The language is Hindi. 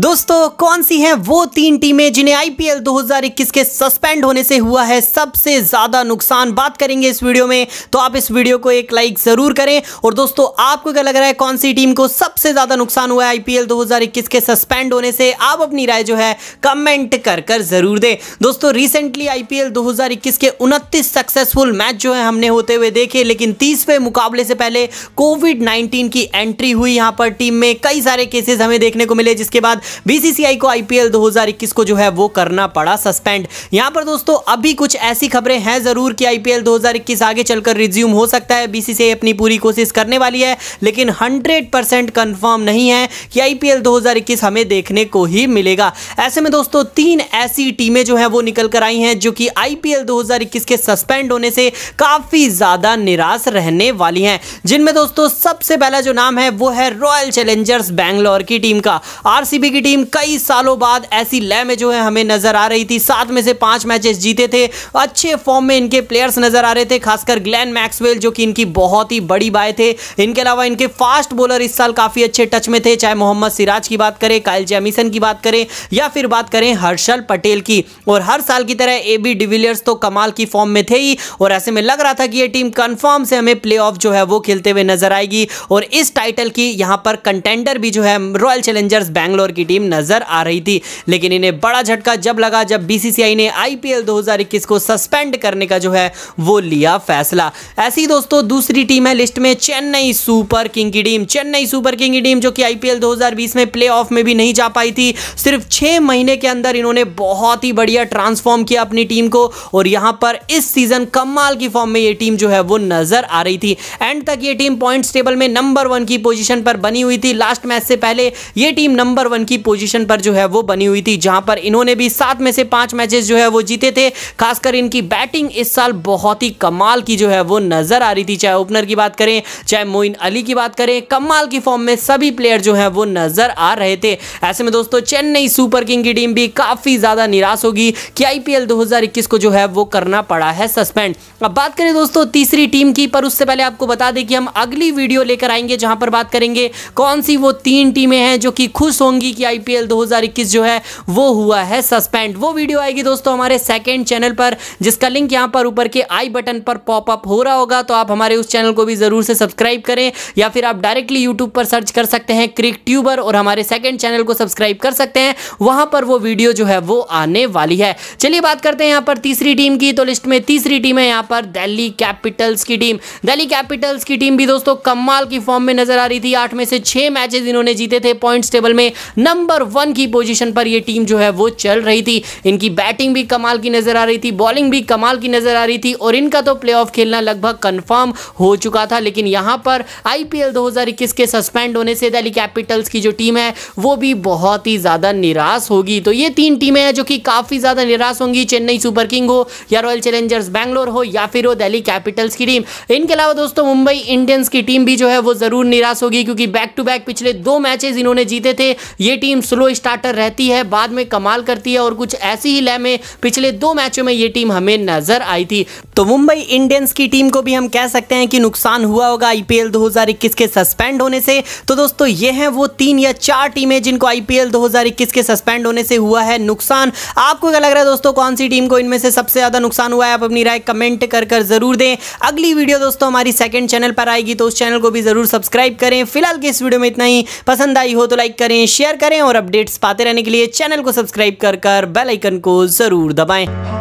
दोस्तों कौन सी हैं वो तीन टीमें जिन्हें आईपीएल 2021 के सस्पेंड होने से हुआ है सबसे ज़्यादा नुकसान बात करेंगे इस वीडियो में तो आप इस वीडियो को एक लाइक ज़रूर करें और दोस्तों आपको क्या लग रहा है कौन सी टीम को सबसे ज़्यादा नुकसान हुआ है आईपीएल 2021 के सस्पेंड होने से आप अपनी राय जो है कमेंट कर कर ज़रूर दें दोस्तों रिसेंटली आई पी के उनतीस सक्सेसफुल मैच जो है हमने होते हुए देखे लेकिन तीसवे मुकाबले से पहले कोविड नाइन्टीन की एंट्री हुई यहाँ पर टीम में कई सारे केसेज हमें देखने को मिले जिसके बाद बीसीसीआई को आईपीएल 2021 को जो है वो करना पड़ा सस्पेंड यहां पर दोस्तों अभी कुछ ऐसी खबरें हैं जरूर कि आईपीएल 2021 आगे चलकर रिज्यूम हो सकता है बीसीसीआई अपनी पूरी कोशिश करने वाली है लेकिन 100% कन्फर्म नहीं है कि आईपीएल 2021 हमें देखने को ही मिलेगा ऐसे में दोस्तों तीन ऐसी टीमें जो है वो निकल कर आई हैं जो कि आईपीएल दो के सस्पेंड होने से काफी ज्यादा निराश रहने वाली है जिनमें दोस्तों सबसे पहला जो नाम है वो है रॉयल चैलेंजर्स बैंगलोर की टीम का आरसीबी की टीम कई सालों बाद ऐसी लय में जो है हमें नजर आ रही थी सात में से पांच मैचेस जीते थे अच्छे फॉर्म में इनके प्लेयर्स नजर आ रहे थे खासकर ग्लैन मैक्सवेल जो कि इनकी बहुत ही बड़ी बाय थे इनके अलावा इनके फास्ट बॉलर इस साल काफी अच्छे टच में थे चाहे मोहम्मद सिराज की बात करें कायल जैमिसन की बात करें या फिर बात करें हर्षल पटेल की और हर साल की तरह ए बी डिविलियर्स तो कमाल की फॉर्म में थे ही और ऐसे में लग रहा था कि यह टीम कन्फर्म से हमें प्ले जो है वो खेलते हुए नजर आएगी और इस टाइटल की यहां पर कंटेंडर भी जो है रॉयल चैलेंजर्स बैंगलोर की की टीम नजर आ रही थी लेकिन इन्हें बड़ा झटका जब लगा जब बीसीसीआई ने आईपीएल 2021 को सस्पेंड करने का जो है वो लिया फैसला ऐसी दोस्तों दूसरी टीम है लिस्ट में चेन्नई सुपर किंग की टीम चेन्नई सुपर किंग की टीम जो कि आईपीएल 2020 में प्ले में भी नहीं जा पाई थी सिर्फ छह महीने के अंदर इन्होंने बहुत ही बढ़िया ट्रांसफॉर्म किया अपनी टीम को और यहां पर इस सीजन कमाल की फॉर्म में यह टीम जो है वो नजर आ रही थी एंड तक यह टीम पॉइंट टेबल में नंबर वन की पोजिशन पर बनी हुई थी लास्ट मैच से पहले यह टीम नंबर वन की की पोजीशन पर जो है वो बनी हुई थी जहां पर इन्होंने भी सात में से पांच मैचेस जो है वो जीते थे खासकर इनकी बैटिंग इस साल बहुत ही कमाल की जो है वो नजर आ रही थी चाहे ओपनर की बात करें चाहे मोइन अली की बात करें कमाल की फॉर्म में सभी प्लेयर जो है वो नजर आ रहे थे ऐसे में दोस्तों चेन्नई सुपर किंग की टीम भी काफी ज्यादा निराश होगी कि आईपीएल दो को जो है वो करना पड़ा है सस्पेंड अब बात करें दोस्तों तीसरी टीम की पर उससे पहले आपको बता दें कि हम अगली वीडियो लेकर आएंगे जहां पर बात करेंगे कौन सी वो तीन टीमें हैं जो कि खुश होंगी कि आईपीएल 2021 जो है वो हुआ है सस्पेंड वो वीडियो आएगी दोस्तों हमारे सेकंड चैनल पर जिसका लिंक यहां पर ऊपर के आई बटन पर पॉपअप हो रहा होगा तो आप हमारे उस चैनल को भी ज़रूर से सब्सक्राइब करें या फिर आप डायरेक्टली यूट्यूब पर सर्च कर सकते हैं क्रिक ट्यूबर और हमारे सेकेंड चैनल को सब्सक्राइब कर सकते हैं वहां पर वो वीडियो जो है वो आने वाली है चलिए बात करते हैं यहां पर तीसरी टीम की तो लिस्ट में तीसरी टीम है यहां पर दिल्ली कैपिटल्स की टीम दिल्ली कैपिटल्स की टीम भी दोस्तों कमाल की फॉर्म में नजर आ रही थी आठ में से छह मैचेस इन्होंने जीते थे पॉइंट्स टेबल में नंबर वन की पोजीशन पर ये टीम जो है वो चल रही थी इनकी बैटिंग भी कमाल की नजर आ रही थी बॉलिंग भी कमाल की नजर आ रही थी और इनका तो प्ले खेलना लगभग कन्फर्म हो चुका था लेकिन यहाँ पर आई पी के सस्पेंड होने से दिल्ली कैपिटल्स की जो टीम है वो भी बहुत ही ज़्यादा निराश होगी तो ये तीन टीमें हैं जो कि काफ़ी ज़्यादा निराश होंगी चेन्नई सुपर किंग हो या रॉयल चैलेंजर्स बैंगलोर हो या फिर हो दिल्ली कैपिटल्स की टीम इनके अलावा दोस्तों मुंबई इंडियंस की टीम भी जो है वो ज़रूर निराश होगी क्योंकि बैक टू बैक पिछले दो मैचेस इन्होंने जीते थे ये टीम स्लो स्टार्टर रहती है बाद में कमाल करती है और कुछ ऐसी ही लय में पिछले दो मैचों में ये टीम हमें नजर आई थी तो मुंबई इंडियंस की टीम को भी हम कह सकते हैं कि नुकसान हुआ होगा आईपीएल 2021 के सस्पेंड होने से तो दोस्तों ये हैं वो तीन या चार टीमें जिनको आईपीएल 2021 के सस्पेंड होने से हुआ है नुकसान आपको क्या लग रहा है दोस्तों कौन सी टीम को इनमें से सबसे ज्यादा नुकसान हुआ है आप अपनी राय कमेंट कर कर जरूर दें अगली वीडियो दोस्तों हमारी सेकेंड चैनल पर आएगी तो उस चैनल को भी जरूर सब्सक्राइब करें फिलहाल के इस वीडियो में इतना ही पसंद आई हो तो लाइक करें शेयर करें करें और अपडेट्स पाते रहने के लिए चैनल को सब्सक्राइब कर कर बेलाइकन को जरूर दबाएं